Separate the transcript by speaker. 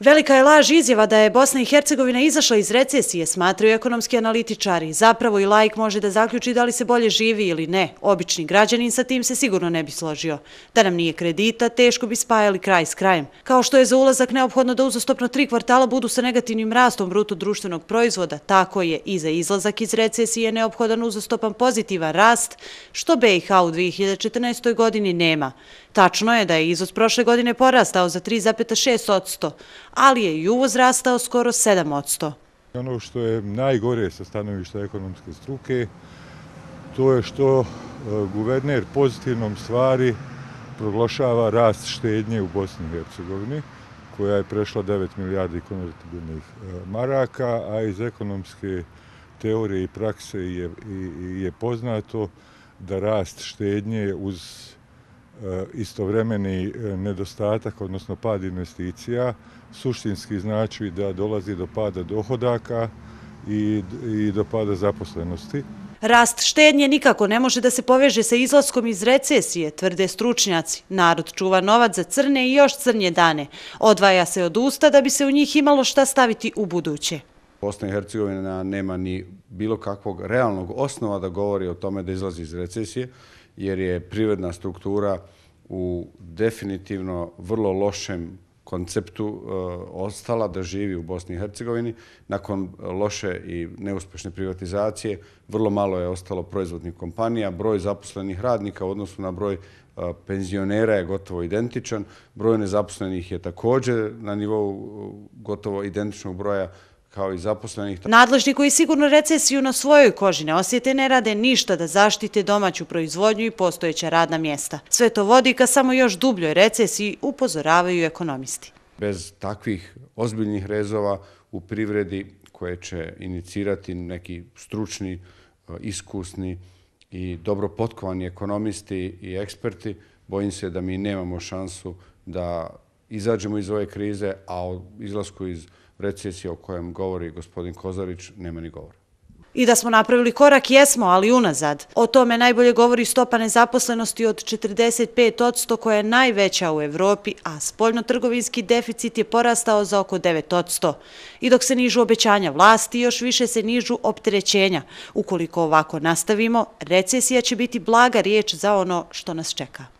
Speaker 1: Velika je laž izjava da je Bosna i Hercegovina izašla iz recesije, smatraju ekonomski analitičari. Zapravo i lajk može da zaključi da li se bolje živi ili ne. Obični građanin sa tim se sigurno ne bi složio. Da nam nije kredita, teško bi spajali kraj s krajem. Kao što je za ulazak neophodno da uzastopno tri kvartala budu sa negativnim rastom bruto društvenog proizvoda, tako je i za izlazak iz recesije neophodan uzastopan pozitivan rast, što BiH u 2014. godini nema. Tačno je da je izost prošle godine porastao za 3,6%, ali je i uvoz rastao skoro 7
Speaker 2: Ono što je najgore sa stanovišta ekonomske struke, to je što e, guverner pozitivnom stvari proglašava rast štednje u Bosni i Hercegovini, koja je prešla 9 milijardi konvertibilnih e, maraka, a iz ekonomske teorije i prakse je poznato da rast štednje uz E, istovremeni e, nedostatak, odnosno pad investicija, suštinski znači da dolazi do pada dohodaka i do pada zaposlenosti.
Speaker 1: Rast štednje nikako ne može da se poveže sa izlaskom iz recesije, tvrde stručnjaci. Narod čuva novac za crne i još crnje dane. Odvaja se od usta da bi se u njih imalo šta staviti u buduće.
Speaker 3: Bosna i Hercegovina nema ni bilo kakvog realnog osnova da govori o tome da izlazi iz recesije jer je privredna struktura u definitivno vrlo lošem konceptu e, ostala da živi u Bosni i Hercegovini. Nakon loše i neuspešne privatizacije vrlo malo je ostalo proizvodnih kompanija. Broj zaposlenih radnika u odnosu na broj e, penzionera je gotovo identičan. Broj nezaposlenih je također na nivou e, gotovo identičnog broja kao i zaposlenih.
Speaker 1: Nadležni koji sigurno recesiju na svojoj koži ne osjete ne rade ništa da zaštite domaću proizvodnju i postojeća radna mjesta. Sve to vodi ka samo još dubljoj recesiji, upozoravaju ekonomisti.
Speaker 3: Bez takvih ozbiljnih rezova u privredi koje će inicirati neki stručni, e, iskusni i dobro potkovani ekonomisti i eksperti, bojim se da mi nemamo šansu da izađemo iz ove krize, a o izlasku iz recesije o kojem govori gospodin Kozarić nema ni govora.
Speaker 1: I da smo napravili korak, jesmo, ali unazad. O tome najbolje govori stopa nezaposlenosti od 45% koja je najveća u Evropi, a spoljno-trgovinski deficit je porastao za oko 9%. I dok se nižu obećanja vlasti, još više se nižu opterećenja. Ukoliko ovako nastavimo, recesija će biti blaga riječ za ono što nas čeka.